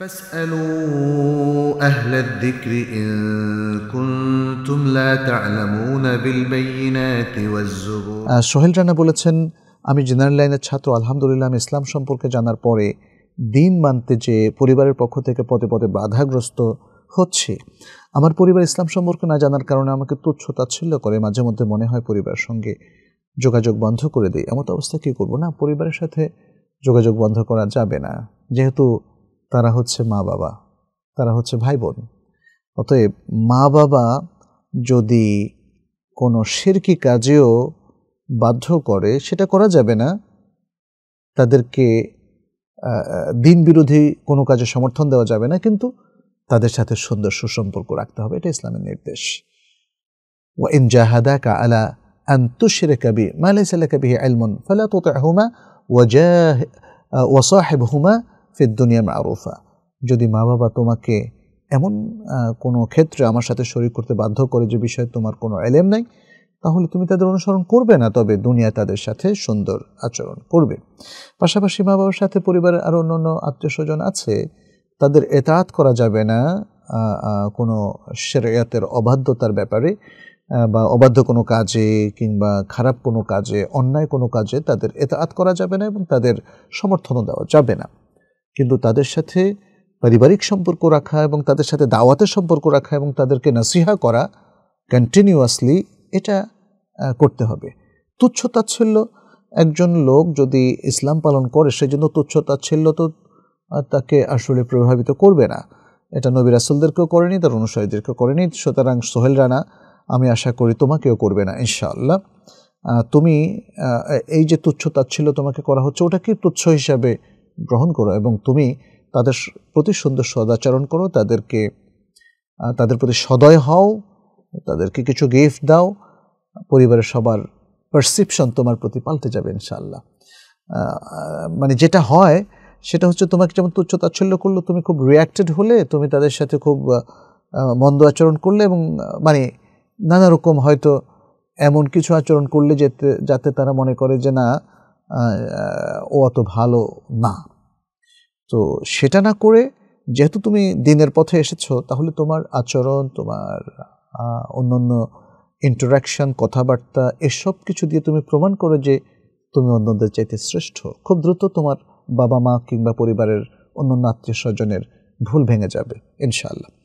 فاسألوا أهل الذكر إن كنتم لا تعلمون بالبينات والزبور সোহেল রানা বলেছেন আমি জেনারেল লাইনের ছাত্র আলহামদুলিল্লাহ আমি ইসলাম সম্পর্কে জানার পরে দিন মানতে যে পরিবারের পক্ষ থেকে পদে পদে বাধাগ্রস্ত হচ্ছে আমার পরিবার ইসলাম সম্পর্কে না জানার কারণে আমাকে তুচ্ছ তাচ্ছিল্য করে মাঝে মধ্যে মনে হয় পরিবারের সঙ্গে যোগাযোগ বন্ধ করে দেয় এমত অবস্থা কী করবো না পরিবারের সাথে যোগাযোগ বন্ধ করা যাবে না যেহেতু তারা হচ্ছে মা বাবা তারা হচ্ছে ভাই বোন অতএব মা বাবা যদি কোনো সেরকি কাজেও বাধ্য করে সেটা করা যাবে না তাদেরকে দিন বিরোধী কোনো কাজে সমর্থন দেওয়া যাবে না কিন্তু তাদের সাথে সুন্দর সুসম্পর্ক রাখতে হবে এটা ইসলামের নির্দেশ ওয়া ইন কা আলা আন কাবি বি মা লাইসা ফালা তুতিহুমা দুনিয়া মারুফা যদি মা বাবা তোমাকে এমন কোনো ক্ষেত্রে আমার সাথে শরীর করতে বাধ্য করে যে বিষয়ে তোমার কোনো এলেম নাই তাহলে তুমি তাদের অনুসরণ করবে না তবে দুনিয়া তাদের সাথে সুন্দর আচরণ করবে পাশাপাশি মা বাবার সাথে পরিবারের আরও অন্য অন্য আত্মীয় স্বজন আছে তাদের এতায়াত করা যাবে না কোনো শেরিয়াতের অবাধ্যতার ব্যাপারে বা অবাধ্য কোনো কাজে কিংবা খারাপ কোনো কাজে অন্যায় কোনো কাজে তাদের এতায়াত করা যাবে না এবং তাদের সমর্থনও দেওয়া যাবে না কিন্তু তাদের সাথে পারিবারিক সম্পর্ক রাখা এবং তাদের সাথে দাওয়াতের সম্পর্ক রাখা এবং তাদেরকে নাসিহা করা কন্টিনিউয়াসলি এটা করতে হবে তুচ্ছ তাচ্ছিল্য একজন লোক যদি ইসলাম পালন করে সেজন্য তুচ্ছ তাচ্ছিল্য তো তাকে আসলে প্রভাবিত করবে না এটা নবী রাসুলদেরকেও করেনি তার অনুসারীদেরকেও করেনি সুতরাং সোহেল রানা আমি আশা করি তোমাকেও করবে না ইনশাআল্লাহ তুমি এই যে তুচ্ছ তাচ্ছিল্য তোমাকে করা হচ্ছে ওটা কি তুচ্ছ হিসাবে গ্রহণ করো এবং তুমি তাদের প্রতি সুন্দর সদাচরণ করো তাদেরকে তাদের প্রতি সদয় হও তাদেরকে কিছু গিফট দাও পরিবারের সবার পারসেপশন তোমার প্রতি পাল্টে যাবে ইনশাল্লাহ মানে যেটা হয় সেটা হচ্ছে তোমাকে যেমন তুচ্ছ তাচ্ছল্য করলো তুমি খুব রিয়াক্টেড হলে তুমি তাদের সাথে খুব মন্দ আচরণ করলে এবং মানে নানা রকম হয়তো এমন কিছু আচরণ করলে যেতে যাতে তারা মনে করে যে না ও অত ভালো না তো সেটা না করে যেহেতু তুমি দিনের পথে এসেছো তাহলে তোমার আচরণ তোমার অন্য অন্য ইন্টারাকশন কথাবার্তা এসব কিছু দিয়ে তুমি প্রমাণ করো যে তুমি অন্যদের চাইতে শ্রেষ্ঠ খুব দ্রুত তোমার বাবা মা কিংবা পরিবারের অন্য আত্মীয় স্বজনের ভুল ভেঙে যাবে ইনশাআল্লাহ